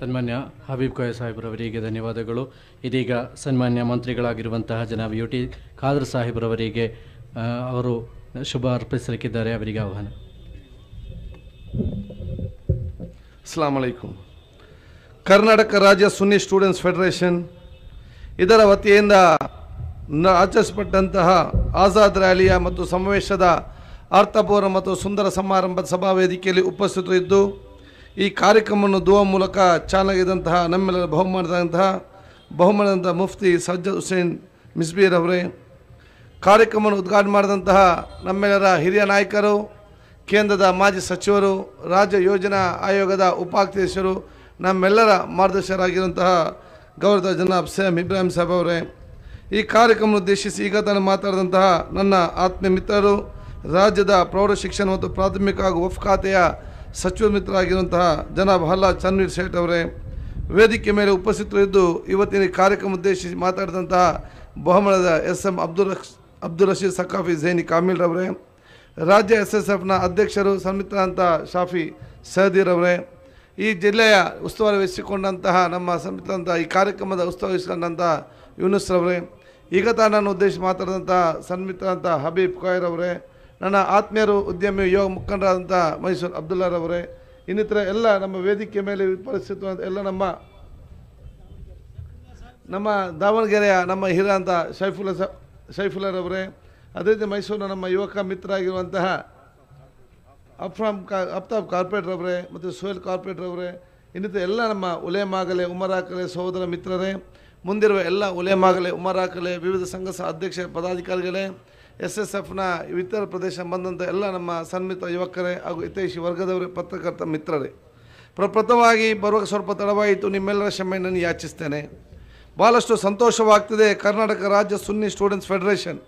ಸನ್ಮಾನ್ಯ ಹಬೀಬ್ ಕೋಯ ಸಾಹೇಬ್ರವರಿಗೆ ಧನ್ಯವಾದಗಳು ಇದೀಗ ಸನ್ಮಾನ್ಯ ಮಂತ್ರಿಗಳಾಗಿರುವಂತಹ ಜನ ಯು ಟಿ ಖಾದರ್ ಸಾಹೇಬ್ರವರಿಗೆ ಅವರು ಶುಭ ಅರ್ಪಿಸಲಿಕ್ಕಿದ್ದಾರೆ ಅವರಿಗೆ ಆಹ್ವಾನ ಅಸ್ಲಾಂ ಕರ್ನಾಟಕ ರಾಜ್ಯ ಸುನ್ನಿ ಸ್ಟೂಡೆಂಟ್ಸ್ ಫೆಡರೇಷನ್ ಇದರ ವತಿಯಿಂದ ಆಚರಿಸಪಟ್ಟಂತಹ ಆಜಾದ್ ರ್ಯಾಲಿಯ ಮತ್ತು ಸಮಾವೇಶದ ಅರ್ಥಪೂರ್ಣ ಮತ್ತು ಸುಂದರ ಸಮಾರಂಭದ ಸಭಾ ವೇದಿಕೆಯಲ್ಲಿ ಉಪಸ್ಥಿತರಿದ್ದು ಈ ಕಾರ್ಯಕ್ರಮವನ್ನು ದುವ ಮೂಲಕ ಚಾಲಾಗಿದ್ದಂತಹ ನಮ್ಮೆಲ್ಲರ ಬಹುಮಾನದಂತಹ ಬಹುಮಾನದಂತಹ ಮುಫ್ತಿ ಸಜ್ಜದ್ ಹುಸೇನ್ ಮಿಸ್ಬೀರ್ ಅವರೇ ಕಾರ್ಯಕ್ರಮವನ್ನು ಉದ್ಘಾಟನೆ ಮಾಡಿದಂತಹ ನಮ್ಮೆಲ್ಲರ ಹಿರಿಯ ನಾಯಕರು ಕೇಂದ್ರದ ಮಾಜಿ ಸಚಿವರು ರಾಜ್ಯ ಯೋಜನಾ ಆಯೋಗದ ಉಪಾಧ್ಯಕ್ಷರು ನಮ್ಮೆಲ್ಲರ ಮಾರ್ಗದರ್ಶಕರಾಗಿರುವಂತಹ ಗೌರವ ಜನಾಬ್ ಸೇಮ್ ಇಬ್ರಾಹಿಂ ಸಾಹೇಬ್ ಅವರೇ ಈ ಕಾರ್ಯಕ್ರಮವನ್ನು ಉದ್ದೇಶಿಸಿ ಈಗ ತಾನು ಮಾತಾಡಿದಂತಹ ನನ್ನ ಆತ್ಮೀಯ ಮಿತ್ರರು ರಾಜ್ಯದ ಪ್ರೌಢಶಿಕ್ಷಣ ಮತ್ತು ಪ್ರಾಥಮಿಕ ಹಾಗೂ ವಫ್ ಖಾತೆಯ ಸಚಿವ ಮಿತ್ರರಾಗಿರುವಂತಹ ಜನ ಬಹಲ್ಲ ಚನ್ವೀರ್ ಶೇಟ್ ಅವರೇ ವೇದಿಕೆ ಮೇಲೆ ಉಪಸ್ಥಿತರಿದ್ದು ಇವತ್ತಿನ ಕಾರ್ಯಕ್ರಮ ಉದ್ದೇಶಿಸಿ ಮಾತಾಡಿದಂತಹ ಬಹುಮಾನದ ಎಸ್ ಎಂ ಅಬ್ದುಲ್ ರಕ್ಷ್ ಅಬ್ದುಲ್ ರಶೀದ್ ಸಕಾಫಿ ಝೈನಿ ಕಾಮಿಲ್ ರವರೇ ರಾಜ್ಯ ಎಸ್ ಎಸ್ ಎಫ್ನ ಅಧ್ಯಕ್ಷರು ಅಂತ ಶಾಫಿ ಅವರೇ ಈ ಜಿಲ್ಲೆಯ ಉಸ್ತುವಾರಿ ವಹಿಸಿಕೊಂಡಂತಹ ನಮ್ಮ ಅಂತ ಈ ಕಾರ್ಯಕ್ರಮದ ಉಸ್ತುವಾರಿ ವಹಿಸಿಕೊಂಡಂತಹ ಯುನಸ್ ರವರೇ ಈಗ ತಾನನ್ನು ಉದ್ದೇಶಿಸಿ ಮಾತಾಡಿದಂತಹ ಅಂತ ಹಬೀಬ್ ಕಾಯರ್ ಅವರೇ ನನ್ನ ಆತ್ಮೀಯರು ಉದ್ಯಮಿ ಯೋಗ ಮುಖಂಡರಾದಂಥ ಮೈಸೂರು ಅಬ್ದುಲ್ಲಾರವರೇ ಇನ್ನಿತರ ಎಲ್ಲ ನಮ್ಮ ವೇದಿಕೆ ಮೇಲೆ ಪರಿಸ್ಥಿತಿ ಎಲ್ಲ ನಮ್ಮ ನಮ್ಮ ದಾವಣಗೆರೆಯ ನಮ್ಮ ಹಿರಿಯ ಅಂತ ಸೈಫುಲ್ಲ ಸೈಫುಲ್ಲರವರೇ ಅದೇ ರೀತಿ ಮೈಸೂರಿನ ನಮ್ಮ ಯುವಕ ಮಿತ್ರ ಆಗಿರುವಂತಹ ಅಫ್ರಾಮ್ ಕಾ ಅಫ್ತಾಬ್ ಕಾರ್ಪೊರೇಟ್ರವರೇ ಮತ್ತು ಸುಹೇಲ್ ಕಾರ್ಪೊರೇಟ್ರವರೇ ಇನ್ನಿತರ ಎಲ್ಲ ನಮ್ಮ ಉಲೇಮಾಗಲೆ ಉಮರಾಕಲೆ ಸಹೋದರ ಮಿತ್ರರೇ ಮುಂದಿರುವ ಎಲ್ಲ ಉಲೇಮಾಗಲೆ ಉಮರಾಕಲೆ ವಿವಿಧ ಸಂಘ ಅಧ್ಯಕ್ಷ ಪದಾಧಿಕಾರಿಗಳೇ ಎಸ್ ಎಸ್ ಎಫ್ನ ಇತರ ಪ್ರದೇಶ ಬಂದಂಥ ಎಲ್ಲ ನಮ್ಮ ಸನ್ಮಿತ ಯುವಕರೇ ಹಾಗೂ ಹಿತೈಷಿ ವರ್ಗದವರೇ ಪತ್ರಕರ್ತ ಮಿತ್ರರೇ ಪ್ರಪ್ರಥಮವಾಗಿ ಬರುವ ಸ್ವಲ್ಪ ತಡವಾಯಿತು ನಿಮ್ಮೆಲ್ಲರ ಕ್ಷಮೆಯನ್ನು ಯಾಚಿಸ್ತೇನೆ ಭಾಳಷ್ಟು ಸಂತೋಷವಾಗ್ತಿದೆ ಕರ್ನಾಟಕ ರಾಜ್ಯ ಸುನ್ನಿ ಸ್ಟೂಡೆಂಟ್ಸ್ ಫೆಡರೇಷನ್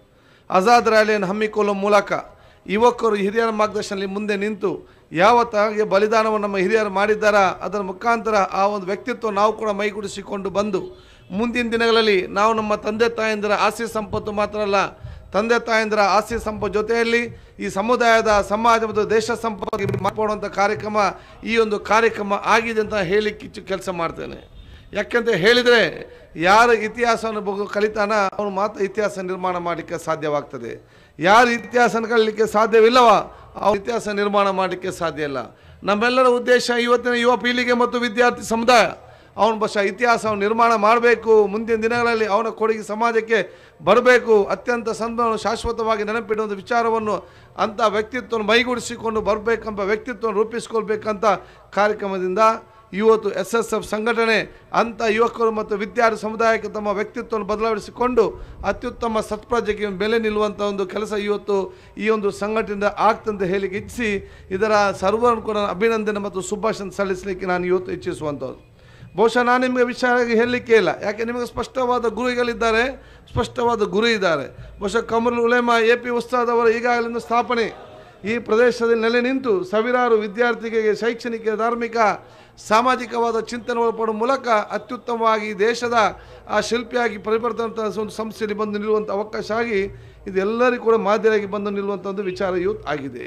ಆಜಾದ್ ರ್ಯಾಲಿಯನ್ನು ಹಮ್ಮಿಕೊಳ್ಳುವ ಮೂಲಕ ಯುವಕರು ಹಿರಿಯರ ಮಾರ್ಗದರ್ಶನದಲ್ಲಿ ಮುಂದೆ ನಿಂತು ಯಾವ ತಾಗೆ ಬಲಿದಾನವನ್ನು ನಮ್ಮ ಹಿರಿಯರು ಮಾಡಿದ್ದಾರ ಅದರ ಮುಖಾಂತರ ಆ ಒಂದು ವ್ಯಕ್ತಿತ್ವ ನಾವು ಕೂಡ ಮೈಗೂಡಿಸಿಕೊಂಡು ಬಂದು ಮುಂದಿನ ದಿನಗಳಲ್ಲಿ ನಾವು ನಮ್ಮ ತಂದೆ ತಾಯಂದಿರ ಆಸೆ ಸಂಪತ್ತು ಮಾತ್ರ ಅಲ್ಲ ತಂದೆ ತಾಯಂದಿರ ಆಸ್ತಿ ಸಂಪ ಜೊತೆಯಲ್ಲಿ ಈ ಸಮುದಾಯದ ಸಮಾಜ ಮತ್ತು ದೇಶ ಸಂಪರ್ಕ ಮಾಡುವಂಥ ಕಾರ್ಯಕ್ರಮ ಈ ಒಂದು ಕಾರ್ಯಕ್ರಮ ಆಗಿದೆ ಅಂತ ಹೇಳಿ ಕಿಚ್ಚು ಕೆಲಸ ಮಾಡ್ತೇನೆ ಯಾಕೆಂತ ಹೇಳಿದರೆ ಯಾರ ಇತಿಹಾಸವನ್ನು ಬಗ್ಗೆ ಕಲಿತಾನ ಅವನು ಮಾತ್ರ ಇತಿಹಾಸ ನಿರ್ಮಾಣ ಮಾಡಲಿಕ್ಕೆ ಸಾಧ್ಯವಾಗ್ತದೆ ಯಾರು ಇತಿಹಾಸ ಕಲಿಲಿಕ್ಕೆ ಸಾಧ್ಯವಿಲ್ಲವ ಅವ್ರ ಇತಿಹಾಸ ನಿರ್ಮಾಣ ಮಾಡಲಿಕ್ಕೆ ಸಾಧ್ಯ ಇಲ್ಲ ನಮ್ಮೆಲ್ಲರ ಉದ್ದೇಶ ಇವತ್ತಿನ ಯುವ ಪೀಳಿಗೆ ಮತ್ತು ವಿದ್ಯಾರ್ಥಿ ಸಮುದಾಯ ಅವನ ಬಹುಶಃ ಇತಿಹಾಸವನ್ನು ನಿರ್ಮಾಣ ಮಾಡಬೇಕು ಮುಂದಿನ ದಿನಗಳಲ್ಲಿ ಅವನ ಕೊಡುಗೆ ಸಮಾಜಕ್ಕೆ ಬರಬೇಕು ಅತ್ಯಂತ ಸಂದವನ್ನು ಶಾಶ್ವತವಾಗಿ ನೆನಪಿಡುವಂಥ ವಿಚಾರವನ್ನು ಅಂಥ ವ್ಯಕ್ತಿತ್ವವನ್ನು ಮೈಗೂಡಿಸಿಕೊಂಡು ಬರಬೇಕೆಂಬ ವ್ಯಕ್ತಿತ್ವವನ್ನು ರೂಪಿಸ್ಕೊಳ್ಬೇಕಂತ ಕಾರ್ಯಕ್ರಮದಿಂದ ಇವತ್ತು ಎಸ್ ಎಸ್ ಎಫ್ ಸಂಘಟನೆ ಅಂಥ ಯುವಕರು ಮತ್ತು ವಿದ್ಯಾರ್ಥಿ ಸಮುದಾಯಕ್ಕೆ ತಮ್ಮ ವ್ಯಕ್ತಿತ್ವವನ್ನು ಬದಲಾವಣಿಸಿಕೊಂಡು ಅತ್ಯುತ್ತಮ ಸತ್ಪ್ರಜೆಗೆ ಬೆಲೆ ನಿಲ್ಲುವಂಥ ಒಂದು ಕೆಲಸ ಇವತ್ತು ಈ ಒಂದು ಸಂಘಟನೆಯಿಂದ ಆಗ್ತಂತ ಹೇಳಿಕೆ ಇಚ್ಛಿಸಿ ಇದರ ಸರ್ವರನ್ನು ಕೂಡ ಅಭಿನಂದನೆ ಮತ್ತು ಶುಭಾಶಯ ಸಲ್ಲಿಸಲಿಕ್ಕೆ ನಾನು ಇವತ್ತು ಇಚ್ಛಿಸುವಂಥದ್ದು ಬಹುಶಃ ನಾನು ನಿಮಗೆ ವಿಚಾರ ಹೇಳಲಿಕ್ಕೆ ಇಲ್ಲ ಯಾಕೆ ನಿಮಗೆ ಸ್ಪಷ್ಟವಾದ ಗುರುಗಳಿದ್ದಾರೆ ಸ್ಪಷ್ಟವಾದ ಗುರು ಇದ್ದಾರೆ ಬಹುಶಃ ಕಮರುಲ್ ಉಲೇಮಾ ಎ ಪಿ ಉಸ್ತಾದ್ ಅವರು ಈಗಾಗಲಿಂದ ಸ್ಥಾಪನೆ ಈ ಪ್ರದೇಶದಲ್ಲಿ ನೆಲೆ ನಿಂತು ಸಾವಿರಾರು ವಿದ್ಯಾರ್ಥಿಗಳಿಗೆ ಶೈಕ್ಷಣಿಕ ಧಾರ್ಮಿಕ ಸಾಮಾಜಿಕವಾದ ಚಿಂತನೆ ಒಳಪಡುವ ಮೂಲಕ ಅತ್ಯುತ್ತಮವಾಗಿ ದೇಶದ ಆ ಶಿಲ್ಪಿಯಾಗಿ ಪರಿಬರ್ತಂಥ ಒಂದು ಸಂಸ್ಥೆಯಲ್ಲಿ ಬಂದು ನಿಲ್ಲುವಂಥ ಅವಕಾಶ ಆಗಿ ಇದೆಲ್ಲರಿಗೂ ಕೂಡ ಮಾದರಿಯಾಗಿ ಬಂದು ನಿಲ್ಲುವಂಥ ಒಂದು ವಿಚಾರ ಯೂತ್ ಆಗಿದೆ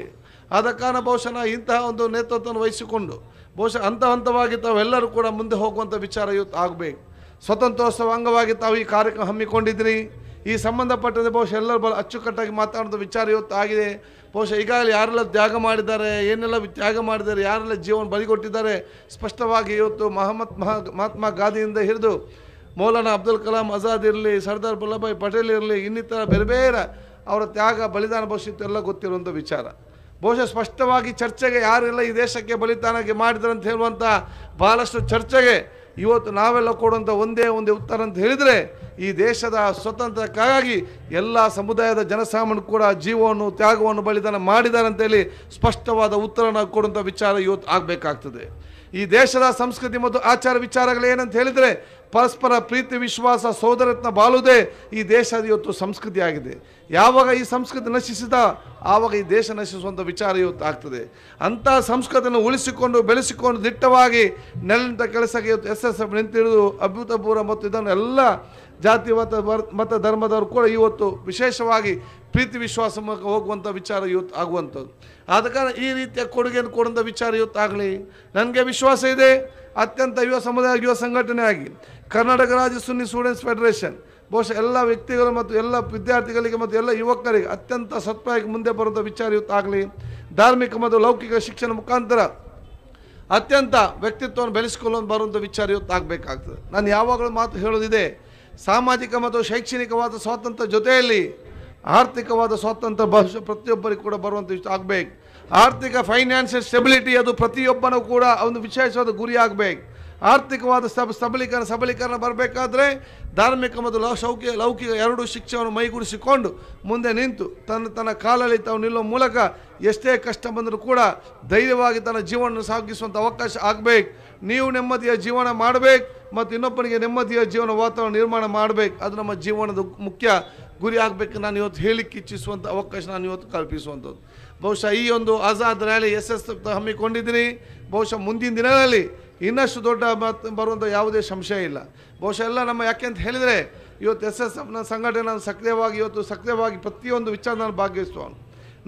ಆದ ಕಾರಣ ಬಹುಶಃ ಇಂತಹ ಒಂದು ನೇತೃತ್ವವನ್ನು ವಹಿಸಿಕೊಂಡು ಬಹುಶಃ ಹಂತ ಹಂತವಾಗಿ ತಾವೆಲ್ಲರೂ ಕೂಡ ಮುಂದೆ ಹೋಗುವಂಥ ವಿಚಾರ ಇವತ್ತು ಆಗಬೇಕು ಸ್ವತಂತ್ರೋತ್ಸವ ಅಂಗವಾಗಿ ತಾವು ಈ ಕಾರ್ಯಕ್ರಮ ಹಮ್ಮಿಕೊಂಡಿದ್ರಿ ಈ ಸಂಬಂಧಪಟ್ಟಂತೆ ಬಹುಶಃ ಎಲ್ಲರೂ ಬಹಳ ಅಚ್ಚುಕಟ್ಟಾಗಿ ಮಾತಾಡೋದು ವಿಚಾರ ಇವತ್ತು ಆಗಿದೆ ಬಹುಶಃ ಈಗಾಗಲೇ ಯಾರೆಲ್ಲ ತ್ಯಾಗ ಮಾಡಿದ್ದಾರೆ ಏನೆಲ್ಲ ತ್ಯಾಗ ಮಾಡಿದ್ದಾರೆ ಯಾರೆಲ್ಲ ಜೀವನ ಬಲಿಗೊಟ್ಟಿದ್ದಾರೆ ಸ್ಪಷ್ಟವಾಗಿ ಇವತ್ತು ಮಹಮ್ಮದ್ ಮಹಾ ಮಹಾತ್ಮ ಗಾಂಧಿಯಿಂದ ಹಿಡಿದು ಮೌಲಾನಾ ಅಬ್ದುಲ್ ಕಲಾಂ ಆಜಾದ್ ಇರಲಿ ಸರ್ದಾರ್ ವಲ್ಲಭಾಯಿ ಪಟೇಲ್ ಇರಲಿ ಇನ್ನಿತರ ಬೇರೆ ಬೇರೆ ಅವರ ತ್ಯಾಗ ಬಲಿದಾನ ಭವಿಷ್ಯ ಎಲ್ಲ ಗೊತ್ತಿರುವಂಥ ವಿಚಾರ ಬಹುಶಃ ಸ್ಪಷ್ಟವಾಗಿ ಚರ್ಚೆಗೆ ಯಾರೆಲ್ಲ ಈ ದೇಶಕ್ಕೆ ಬಲಿದಾನಕ್ಕೆ ಮಾಡಿದ್ರು ಅಂತ ಹೇಳುವಂಥ ಭಾಳಷ್ಟು ಚರ್ಚೆಗೆ ಇವತ್ತು ನಾವೆಲ್ಲ ಕೊಡುವಂಥ ಒಂದೇ ಒಂದೇ ಉತ್ತರ ಅಂತ ಹೇಳಿದರೆ ಈ ದೇಶದ ಸ್ವತಂತ್ರಕ್ಕಾಗಿ ಎಲ್ಲ ಸಮುದಾಯದ ಜನಸಾಮಾನ್ಯ ಕೂಡ ಜೀವವನ್ನು ತ್ಯಾಗವನ್ನು ಬಲಿದಾನ ಮಾಡಿದ್ದಾರೆ ಅಂತೇಳಿ ಸ್ಪಷ್ಟವಾದ ಉತ್ತರನ ಕೊಡುವಂಥ ವಿಚಾರ ಇವತ್ತು ಆಗಬೇಕಾಗ್ತದೆ ಈ ದೇಶದ ಸಂಸ್ಕೃತಿ ಮತ್ತು ಆಚಾರ ವಿಚಾರಗಳೇನಂತ ಹೇಳಿದರೆ ಪರಸ್ಪರ ಪ್ರೀತಿ ವಿಶ್ವಾಸ ಸೋದರತ್ನ ಬಾಳುವುದೇ ಈ ದೇಶದ ಇವತ್ತು ಸಂಸ್ಕೃತಿ ಆಗಿದೆ ಯಾವಾಗ ಈ ಸಂಸ್ಕೃತಿ ನಶಿಸಿದ ಆವಾಗ ಈ ದೇಶ ನಶಿಸುವಂಥ ವಿಚಾರ ಇವತ್ತು ಆಗ್ತದೆ ಅಂಥ ಸಂಸ್ಕೃತಿಯನ್ನು ಉಳಿಸಿಕೊಂಡು ಬೆಳೆಸಿಕೊಂಡು ದಿಟ್ಟವಾಗಿ ನೆಲಂತ ಕೆಲಸಕ್ಕೆ ಇವತ್ತು ಎಸ್ ಎಸ್ ಎಫ್ ನಿಂತಿಳಿದು ಅಭೂತಪೂರ್ವ ಮತ್ತು ಇದನ್ನು ಎಲ್ಲ ಮತ ಮತ ಧರ್ಮದವರು ಕೂಡ ಇವತ್ತು ವಿಶೇಷವಾಗಿ ಪ್ರೀತಿ ವಿಶ್ವಾಸ ಹೋಗುವಂಥ ವಿಚಾರ ಇವತ್ತು ಆಗುವಂಥದ್ದು ಆದ ಕಾರಣ ಈ ರೀತಿಯ ಕೊಡುಗೆಯನ್ನು ಕೊಡುವಂಥ ವಿಚಾರ ಇವತ್ತು ಆಗಲಿ ನನಗೆ ವಿಶ್ವಾಸ ಇದೆ ಅತ್ಯಂತ ಯುವ ಸಮುದಾಯ ಯುವ ಸಂಘಟನೆ ಆಗಿ ಕರ್ನಾಟಕ ರಾಜ್ಯ ಸುನ್ನಿ ಸ್ಟೂಡೆಂಟ್ಸ್ ಫೆಡರೇಷನ್ ಬಹುಶಃ ಎಲ್ಲ ವ್ಯಕ್ತಿಗಳು ಮತ್ತು ಎಲ್ಲ ವಿದ್ಯಾರ್ಥಿಗಳಿಗೆ ಮತ್ತು ಎಲ್ಲ ಯುವಕರಿಗೆ ಅತ್ಯಂತ ಸತ್ಪಾಯಕ್ಕೆ ಮುಂದೆ ಬರುವಂಥ ವಿಚಾರ ಇವತ್ತು ಆಗಲಿ ಧಾರ್ಮಿಕ ಮತ್ತು ಲೌಕಿಕ ಶಿಕ್ಷಣ ಮುಖಾಂತರ ಅತ್ಯಂತ ವ್ಯಕ್ತಿತ್ವವನ್ನು ಬೆಳೆಸ್ಕೊಳ್ಳೋದು ಬರುವಂಥ ವಿಚಾರ ಇವತ್ತು ಆಗಬೇಕಾಗ್ತದೆ ನಾನು ಯಾವಾಗಲೂ ಮಾತು ಹೇಳೋದಿದೆ ಸಾಮಾಜಿಕ ಮತ್ತು ಶೈಕ್ಷಣಿಕವಾದ ಸ್ವಾತಂತ್ರ್ಯ ಜೊತೆಯಲ್ಲಿ ಆರ್ಥಿಕವಾದ ಸ್ವಾತಂತ್ರ್ಯ ಭವಿಷ್ಯ ಪ್ರತಿಯೊಬ್ಬರಿಗೂ ಕೂಡ ಬರುವಂಥ ಇಷ್ಟ ಆಗಬೇಕು ಆರ್ಥಿಕ ಫೈನಾನ್ಷಿಯಲ್ ಸ್ಟೆಬಿಲಿಟಿ ಅದು ಪ್ರತಿಯೊಬ್ಬನೂ ಕೂಡ ಒಂದು ವಿಶೇಷವಾದ ಗುರಿ ಆಗಬೇಕು ಆರ್ಥಿಕವಾದ ಸಬ್ ಸಬಲೀಕರಣ ಸಬಲೀಕರಣ ಬರಬೇಕಾದ್ರೆ ಧಾರ್ಮಿಕ ಮತ್ತು ಲೌ ಲೌಕಿಕ ಎರಡು ಶಿಕ್ಷಣವನ್ನು ಮೈಗೂಡಿಸಿಕೊಂಡು ಮುಂದೆ ನಿಂತು ತನ್ನ ತನ್ನ ಕಾಲಲ್ಲಿ ತಾವು ನಿಲ್ಲುವ ಮೂಲಕ ಎಷ್ಟೇ ಕಷ್ಟ ಬಂದರೂ ಕೂಡ ಧೈರ್ಯವಾಗಿ ತನ್ನ ಜೀವನ ಸಾಗಿಸುವಂಥ ಅವಕಾಶ ಆಗಬೇಕು ನೀವು ನೆಮ್ಮದಿಯ ಜೀವನ ಮಾಡಬೇಕು ಮತ್ತು ಇನ್ನೊಬ್ಬನಿಗೆ ನೆಮ್ಮದಿಯ ಜೀವನ ವಾತಾವರಣ ನಿರ್ಮಾಣ ಮಾಡಬೇಕು ಅದು ನಮ್ಮ ಜೀವನದ ಮುಖ್ಯ ಗುರಿ ಆಗಬೇಕು ನಾನು ಇವತ್ತು ಹೇಳಿಕ್ಕೆ ಇಚ್ಛಿಸುವಂಥ ಅವಕಾಶ ನಾನು ಇವತ್ತು ಕಲ್ಪಿಸುವಂಥದ್ದು ಬಹುಶಃ ಈ ಒಂದು ಆಜಾದ್ ರ್ಯಾಲಿ ಯಶಸ್ಸು ಹಮ್ಮಿಕೊಂಡಿದ್ದೀನಿ ಬಹುಶಃ ಮುಂದಿನ ದಿನಗಳಲ್ಲಿ ಇನ್ನಷ್ಟು ದೊಡ್ಡ ಮತ್ತು ಬರುವಂಥ ಯಾವುದೇ ಸಂಶಯ ಇಲ್ಲ ಬಹುಶಃ ಎಲ್ಲ ನಮ್ಮ ಯಾಕೆ ಅಂತ ಹೇಳಿದರೆ ಇವತ್ತು ಎಸ್ ಎಸ್ ಎಫ್ನ ಸಂಘಟನೆ ಸಕ್ರಿಯವಾಗಿ ಇವತ್ತು ಸಕ್ರಿಯವಾಗಿ ಪ್ರತಿಯೊಂದು ವಿಚಾರ ನಾನು ಭಾಗವಹಿಸುವವನು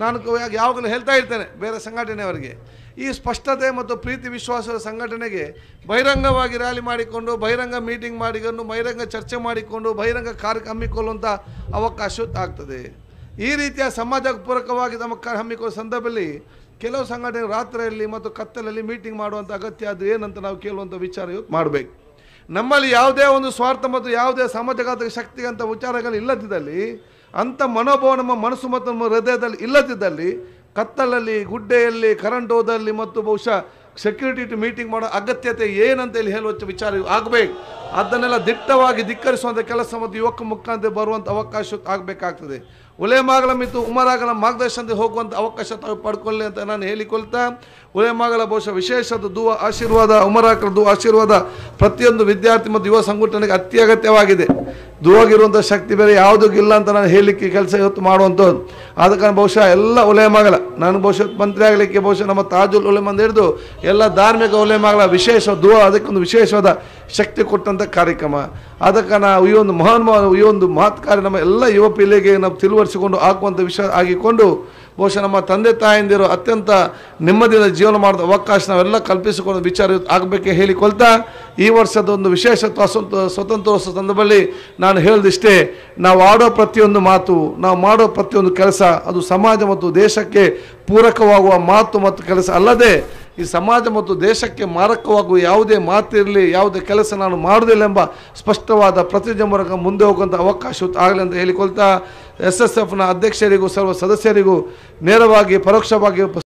ನಾನು ಯಾವಾಗಲೂ ಹೇಳ್ತಾ ಇರ್ತೇನೆ ಬೇರೆ ಸಂಘಟನೆಯವರಿಗೆ ಈ ಸ್ಪಷ್ಟತೆ ಮತ್ತು ಪ್ರೀತಿ ವಿಶ್ವಾಸದ ಸಂಘಟನೆಗೆ ಬಹಿರಂಗವಾಗಿ ರ್ಯಾಲಿ ಮಾಡಿಕೊಂಡು ಬಹಿರಂಗ ಮೀಟಿಂಗ್ ಮಾಡಿಕೊಂಡು ಬಹಿರಂಗ ಚರ್ಚೆ ಮಾಡಿಕೊಂಡು ಬಹಿರಂಗ ಕಾರ್ಯ ಹಮ್ಮಿಕೊಳ್ಳುವಂಥ ಅವಕಾಶ ಆಗ್ತದೆ ಈ ರೀತಿಯ ಸಮಾಜ ಪೂರಕವಾಗಿ ನಮ್ಮ ಕಾರ್ಯ ಹಮ್ಮಿಕೊಳ್ಳುವ ಸಂದರ್ಭದಲ್ಲಿ ಕೆಲವು ಸಂಘಟನೆ ರಾತ್ರಿಯಲ್ಲಿ ಮತ್ತು ಕತ್ತಲಲ್ಲಿ ಮೀಟಿಂಗ್ ಮಾಡುವಂಥ ಅಗತ್ಯ ಅದು ಏನಂತ ನಾವು ಕೇಳುವಂಥ ವಿಚಾರ ಮಾಡಬೇಕು ನಮ್ಮಲ್ಲಿ ಯಾವುದೇ ಒಂದು ಸ್ವಾರ್ಥ ಮತ್ತು ಯಾವುದೇ ಸಮಾಜಘಾತಕ ಶಕ್ತಿ ವಿಚಾರಗಳು ಇಲ್ಲದಿದ್ದಲ್ಲಿ ಅಂಥ ಮನೋಭಾವ ನಮ್ಮ ಮನಸ್ಸು ಮತ್ತು ನಮ್ಮ ಹೃದಯದಲ್ಲಿ ಇಲ್ಲದಿದ್ದಲ್ಲಿ ಕತ್ತಲಲ್ಲಿ ಗುಡ್ಡೆಯಲ್ಲಿ ಕರಂಟೋದಲ್ಲಿ ಹೋದಲ್ಲಿ ಮತ್ತು ಬಹುಶಃ ಸೆಕ್ಯೂರಿಟಿ ಮೀಟಿಂಗ್ ಮಾಡೋ ಅಗತ್ಯತೆ ಏನಂತ ಹೇಳಿ ಹೇಳುವ ವಿಚಾರ ಆಗಬೇಕು ಅದನ್ನೆಲ್ಲ ದಿಟ್ಟವಾಗಿ ಧಿಕ್ಕರಿಸುವಂಥ ಕೆಲಸ ಮತ್ತು ಯುವಕ ಮುಖಾಂತರ ಬರುವಂಥ ಅವಕಾಶ ಆಗಬೇಕಾಗ್ತದೆ ಉಲೇಮಾಗಲ ಮತ್ತು ಉಮರಾಗಲ ಮಾರ್ಗದರ್ಶನದ ಹೋಗುವಂಥ ಅವಕಾಶ ತಾವು ಪಡ್ಕೊಳ್ಳಿ ಅಂತ ನಾನು ಹೇಳಿಕೊಳ್ತಾ ಉಲೇಮಾಗಲ ಬಹುಶಃ ವಿಶೇಷದ ದುವ ಆಶೀರ್ವಾದ ಉಮರಾಕರ ದುವ ಆಶೀರ್ವಾದ ಪ್ರತಿಯೊಂದು ವಿದ್ಯಾರ್ಥಿ ಮತ್ತು ಯುವ ಸಂಘಟನೆಗೆ ಅತ್ಯಗತ್ಯವಾಗಿದೆ ದೂರಾಗಿರುವಂಥ ಶಕ್ತಿ ಬೇರೆ ಇಲ್ಲ ಅಂತ ನಾನು ಹೇಳಲಿಕ್ಕೆ ಕೆಲಸ ಇವತ್ತು ಮಾಡುವಂಥದ್ದು ಆದ ಕಾರಣ ಬಹುಶಃ ಎಲ್ಲ ಒಲೆಮಾಗಲ ನಾನು ಬಹುಶಃ ಮಂತ್ರಿ ಆಗಲಿಕ್ಕೆ ಬಹುಶಃ ನಮ್ಮ ತಾಜುಲ್ ಅಂತ ಹಿಡಿದು ಎಲ್ಲ ಧಾರ್ಮಿಕ ಆಗಲ್ಲ ವಿಶೇಷ ದೂರ ಅದಕ್ಕೊಂದು ವಿಶೇಷವಾದ ಶಕ್ತಿ ಕೊಟ್ಟಂಥ ಕಾರ್ಯಕ್ರಮ ಆದ ನಾವು ಈ ಒಂದು ಮಹಾನ್ ಈ ಒಂದು ಮಹತ್ ಕಾರ್ಯ ನಮ್ಮ ಎಲ್ಲ ಯುವ ಪೀಳಿಗೆ ನಾವು ತಿಳುವರಿಸಿಕೊಂಡು ಹಾಕುವಂಥ ವಿಷಯ ಆಗಿಕೊಂಡು ಬಹುಶಃ ನಮ್ಮ ತಂದೆ ತಾಯಂದಿರು ಅತ್ಯಂತ ನೆಮ್ಮದಿಯಿಂದ ಜೀವನ ಮಾಡಿದ ಅವಕಾಶ ನಾವೆಲ್ಲ ಕಲ್ಪಿಸಿಕೊಂಡು ವಿಚಾರ ಆಗಬೇಕೆ ಹೇಳಿಕೊಳ್ತಾ ಈ ವರ್ಷದ ಒಂದು ವಿಶೇಷ ಸ್ವತಂತ್ರೋತ್ಸವ ಸಂದರ್ಭದಲ್ಲಿ ನಾನು ಹೇಳ್ದಿಷ್ಟೇ ನಾವು ಆಡೋ ಪ್ರತಿಯೊಂದು ಮಾತು ನಾವು ಮಾಡೋ ಪ್ರತಿಯೊಂದು ಕೆಲಸ ಅದು ಸಮಾಜ ಮತ್ತು ದೇಶಕ್ಕೆ ಪೂರಕವಾಗುವ ಮಾತು ಮತ್ತು ಕೆಲಸ ಅಲ್ಲದೆ ಈ ಸಮಾಜ ಮತ್ತು ದೇಶಕ್ಕೆ ಮಾರಕವಾಗುವ ಯಾವುದೇ ಮಾತಿರಲಿ ಯಾವುದೇ ಕೆಲಸ ನಾನು ಮಾಡುವುದಿಲ್ಲ ಎಂಬ ಸ್ಪಷ್ಟವಾದ ಪ್ರತಿಜ್ಞೆ ಮೂಲಕ ಮುಂದೆ ಹೋಗುವಂಥ ಅವಕಾಶ ಆಗಲಿ ಅಂತ ಹೇಳಿಕೊಳ್ತಾ ಎಸ್ ಎಸ್ ಎಫ್ನ ಅಧ್ಯಕ್ಷರಿಗೂ ಸರ್ವ ಸದಸ್ಯರಿಗೂ ನೇರವಾಗಿ ಪರೋಕ್ಷವಾಗಿ